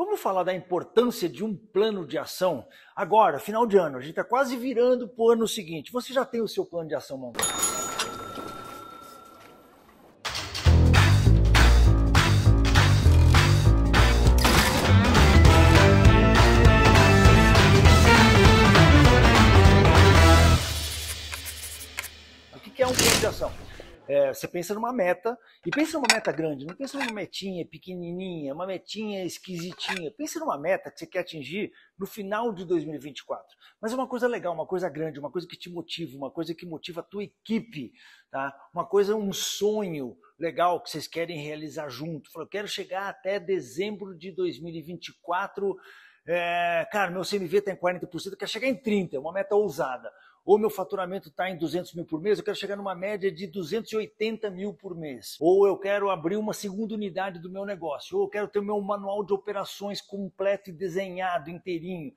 Vamos falar da importância de um plano de ação agora, final de ano. A gente está quase virando para o ano seguinte. Você já tem o seu plano de ação montado? O que é um plano de ação? É, você pensa numa meta, e pensa numa meta grande, não pensa numa metinha pequenininha, uma metinha esquisitinha. Pensa numa meta que você quer atingir no final de 2024. Mas é uma coisa legal, uma coisa grande, uma coisa que te motiva, uma coisa que motiva a tua equipe, tá? Uma coisa, um sonho legal que vocês querem realizar junto. Fala, eu quero chegar até dezembro de 2024 é, cara, meu CMV está em 40%, quer chegar em 30%, é uma meta ousada ou meu faturamento está em 200 mil por mês, eu quero chegar numa média de 280 mil por mês, ou eu quero abrir uma segunda unidade do meu negócio, ou eu quero ter o meu manual de operações completo e desenhado inteirinho.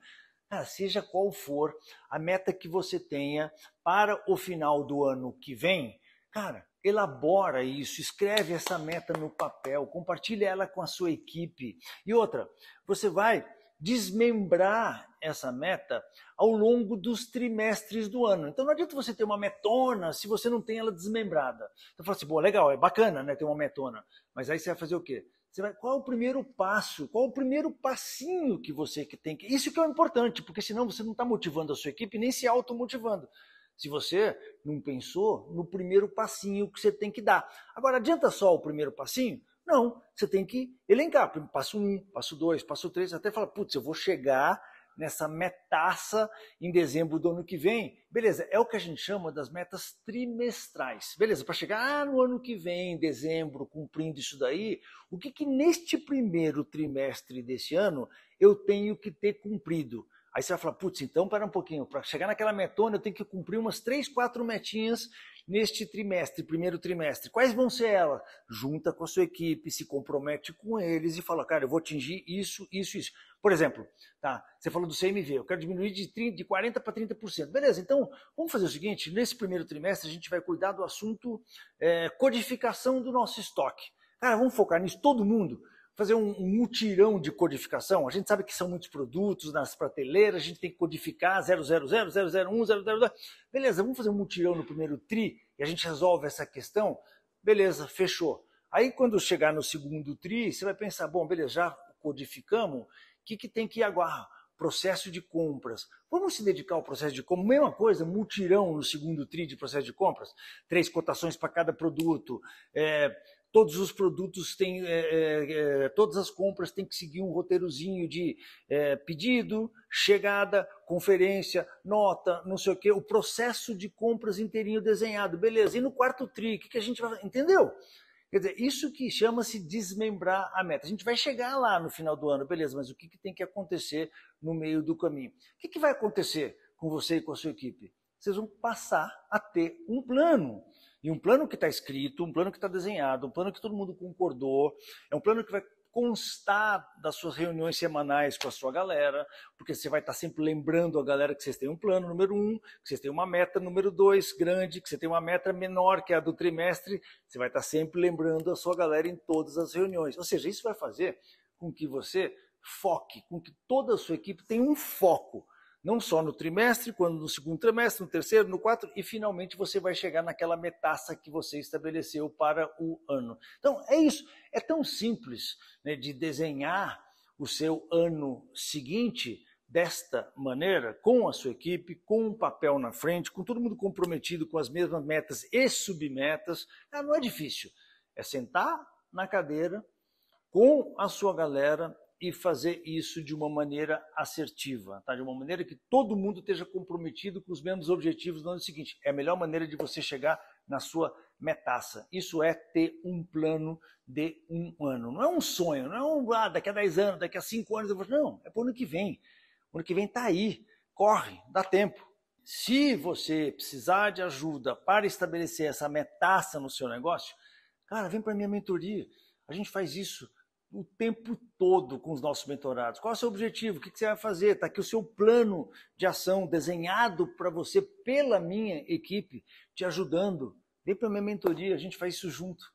Cara, seja qual for a meta que você tenha para o final do ano que vem, cara, elabora isso, escreve essa meta no papel, compartilha ela com a sua equipe. E outra, você vai desmembrar essa meta ao longo dos trimestres do ano. Então não adianta você ter uma metona se você não tem ela desmembrada. Então fala assim, boa, legal, é bacana né, ter uma metona, mas aí você vai fazer o quê? Vai, qual é o primeiro passo? Qual é o primeiro passinho que você que tem que. Isso que é o importante, porque senão você não está motivando a sua equipe nem se automotivando. Se você não pensou no primeiro passinho que você tem que dar. Agora, adianta só o primeiro passinho? Não, você tem que elencar. Passo um, passo dois, passo três, até falar, putz, eu vou chegar nessa metaça em dezembro do ano que vem. Beleza, é o que a gente chama das metas trimestrais. Beleza, para chegar ah, no ano que vem, em dezembro, cumprindo isso daí, o que, que neste primeiro trimestre desse ano eu tenho que ter cumprido? Aí você vai falar, putz, então para um pouquinho, para chegar naquela metona eu tenho que cumprir umas três, quatro metinhas neste trimestre, primeiro trimestre, quais vão ser elas? Junta com a sua equipe, se compromete com eles e fala, cara, eu vou atingir isso, isso, isso. Por exemplo, tá, você falou do CMV, eu quero diminuir de, 30, de 40% para 30%. Beleza, então vamos fazer o seguinte: nesse primeiro trimestre a gente vai cuidar do assunto é, codificação do nosso estoque. Cara, vamos focar nisso, todo mundo fazer um, um mutirão de codificação. A gente sabe que são muitos produtos nas prateleiras, a gente tem que codificar 000, 001, 002. Beleza, vamos fazer um mutirão no primeiro TRI e a gente resolve essa questão? Beleza, fechou. Aí quando chegar no segundo TRI, você vai pensar, bom, beleza, já codificamos, o que, que tem que ir agora? Processo de compras. Vamos se dedicar ao processo de compras? Mesma coisa, mutirão no segundo TRI de processo de compras. Três cotações para cada produto. É, todos os produtos têm, é, é, é, todas as compras têm que seguir um roteirozinho de é, pedido, chegada, conferência, nota, não sei o quê, o processo de compras inteirinho desenhado, beleza. E no quarto tri, o que, que a gente vai fazer? Entendeu? Quer dizer, isso que chama-se desmembrar a meta. A gente vai chegar lá no final do ano, beleza, mas o que, que tem que acontecer no meio do caminho? O que, que vai acontecer com você e com a sua equipe? Vocês vão passar a ter um plano. E um plano que está escrito, um plano que está desenhado, um plano que todo mundo concordou, é um plano que vai constar das suas reuniões semanais com a sua galera, porque você vai estar tá sempre lembrando a galera que vocês têm um plano, número um, que vocês têm uma meta, número dois, grande, que você tem uma meta menor que a do trimestre, você vai estar tá sempre lembrando a sua galera em todas as reuniões. Ou seja, isso vai fazer com que você foque, com que toda a sua equipe tenha um foco não só no trimestre, quando no segundo trimestre, no terceiro, no quarto, e finalmente você vai chegar naquela metaça que você estabeleceu para o ano. Então, é isso. É tão simples né, de desenhar o seu ano seguinte desta maneira, com a sua equipe, com um papel na frente, com todo mundo comprometido com as mesmas metas e submetas. Ah, não é difícil. É sentar na cadeira com a sua galera e fazer isso de uma maneira assertiva, tá? de uma maneira que todo mundo esteja comprometido com os mesmos objetivos no ano é seguinte. É a melhor maneira de você chegar na sua metaça. Isso é ter um plano de um ano. Não é um sonho, não é um ah, daqui a 10 anos, daqui a 5 anos, eu vou... não, é para o ano que vem. O ano que vem está aí, corre, dá tempo. Se você precisar de ajuda para estabelecer essa metaça no seu negócio, cara, vem para minha mentoria. A gente faz isso o tempo todo com os nossos mentorados. Qual é o seu objetivo? O que você vai fazer? Está aqui o seu plano de ação desenhado para você pela minha equipe, te ajudando. Vem para a minha mentoria, a gente faz isso junto.